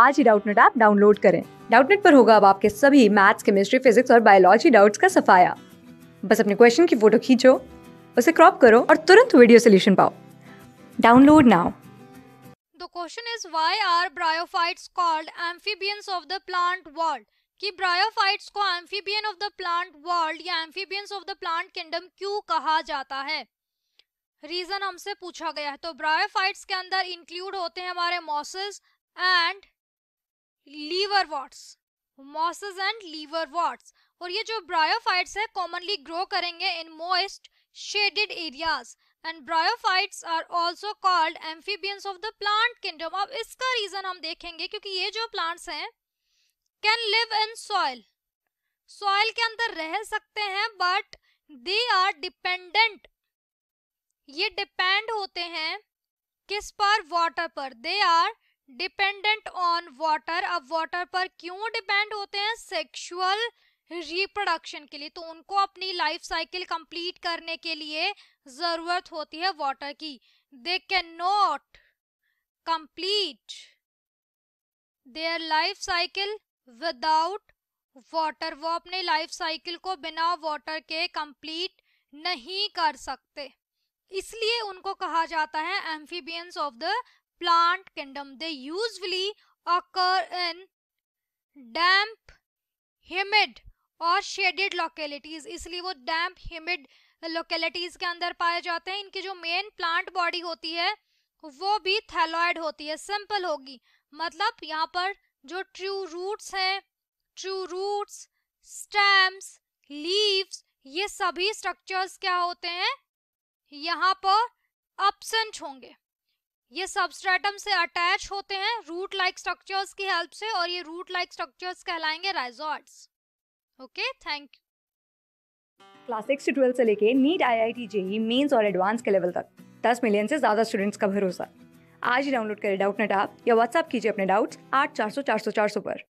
आज ही Doubtnut app download करें डाउटनेट पर होगा अब आपके सभी मैथ्स केमिस्ट्री फिजिक्स और बायोलॉजी डाउट्स का सफाया बस अपने क्वेश्चन की फोटो खींचो उसे क्रॉप करो और तुरंत वीडियो सोल्यूशन पाओ download now the question is why are bryophytes called amphibians of the plant world कि ब्रायोफाइट्स को amphibian of the plant world या amphibians of the plant kingdom क्यों कहा जाता है रीजन हमसे पूछा गया है तो ब्रायोफाइट्स के अंदर इंक्लूड होते हैं हमारे mosses and liverworts mosses and liverworts और ये जो ब्रायोफाइट्स है कॉमनली ग्रो करेंगे in moist shaded areas and bryophytes are also called amphibians of the plant kingdom अब इसका रीजन हम देखेंगे क्योंकि ये जो प्लांट्स हैं can live in soil soil के अंदर रह सकते हैं बट दे आर डिपेंडेंट ये डिपेंड होते हैं किस पर वाटर पर they are dependent on water अब वाटर पर क्यों डिपेंड होते हैं सेक्सुअल रिप्रोडक्शन के लिए तो उनको अपनी लाइफ साइकिल कंप्लीट करने के लिए जरूरत होती है वाटर की they can not complete their life cycle without water वो अपने लाइफ साइकिल को बिना वाटर के कंप्लीट नहीं कर सकते इसलिए उनको कहा जाता है amphibians of the plant kingdom. They usually occur in damp, humid और शेडेड लोकेलिटीज इसलिए वो डैम्प ह्यूमिड लोकेलिटीज के अंदर पाए जाते हैं इनकी जो मेन प्लांट बॉडी होती है वो भी थैलॉयड होती है सिंपल होगी मतलब यहाँ पर जो ट्रू रूट्स हैं ट्रू रूट्स स्टेम्स लीव्स ये सभी स्ट्रक्चर्स क्या होते हैं यहाँ पर अपसेंट होंगे ये सबस्ट्रेटम से अटैच होते हैं रूट लाइक स्ट्रक्चर्स की हेल्प से और ये रूट लाइक स्ट्रक्चर्स कहलाएंगे rhizoids okay thank you class six से ट्वेल्थ से लेके NEET I I T JEE mains और एडवांस के लेवल तक दस मिलियन से ज़्यादा स्टूडेंट्स का भरोसा आज ही डाउनलोड करें डाउट नेट आप या व्हाट्सअप कीजिए अपने डाउट्स आठ चार सौ चार सौ चार सौ पर